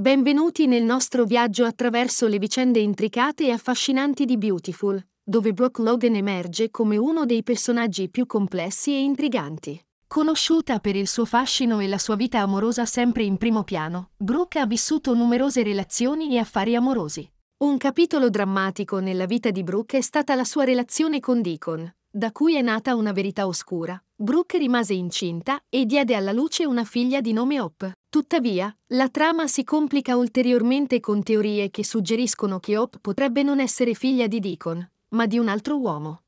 Benvenuti nel nostro viaggio attraverso le vicende intricate e affascinanti di Beautiful, dove Brooke Logan emerge come uno dei personaggi più complessi e intriganti. Conosciuta per il suo fascino e la sua vita amorosa sempre in primo piano, Brooke ha vissuto numerose relazioni e affari amorosi. Un capitolo drammatico nella vita di Brooke è stata la sua relazione con Deacon, da cui è nata una verità oscura. Brooke rimase incinta e diede alla luce una figlia di nome Hope. Tuttavia, la trama si complica ulteriormente con teorie che suggeriscono che Hope potrebbe non essere figlia di Deacon, ma di un altro uomo.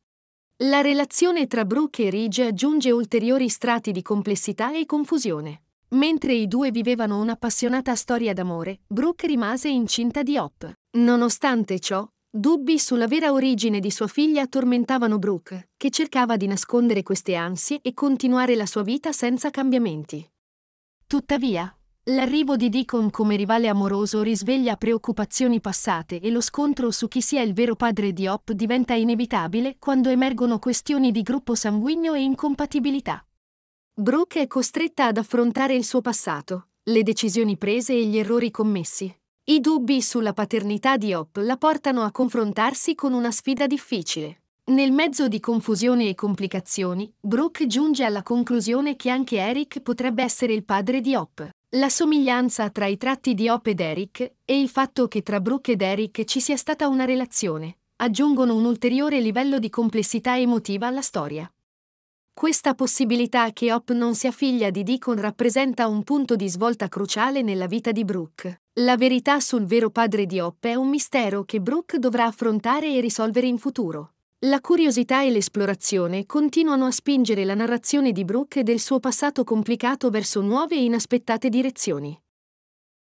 La relazione tra Brooke e Ridge aggiunge ulteriori strati di complessità e confusione. Mentre i due vivevano un'appassionata storia d'amore, Brooke rimase incinta di Hope. Nonostante ciò, dubbi sulla vera origine di sua figlia tormentavano Brooke, che cercava di nascondere queste ansie e continuare la sua vita senza cambiamenti. Tuttavia, L'arrivo di Deacon come rivale amoroso risveglia preoccupazioni passate e lo scontro su chi sia il vero padre di Hop diventa inevitabile quando emergono questioni di gruppo sanguigno e incompatibilità. Brooke è costretta ad affrontare il suo passato, le decisioni prese e gli errori commessi. I dubbi sulla paternità di Hop la portano a confrontarsi con una sfida difficile. Nel mezzo di confusione e complicazioni, Brooke giunge alla conclusione che anche Eric potrebbe essere il padre di Hop. La somiglianza tra i tratti di Hope ed Eric e il fatto che tra Brooke ed Eric ci sia stata una relazione aggiungono un ulteriore livello di complessità emotiva alla storia. Questa possibilità che Hop non sia figlia di Deacon rappresenta un punto di svolta cruciale nella vita di Brooke. La verità sul vero padre di Hop è un mistero che Brooke dovrà affrontare e risolvere in futuro. La curiosità e l'esplorazione continuano a spingere la narrazione di Brooke e del suo passato complicato verso nuove e inaspettate direzioni.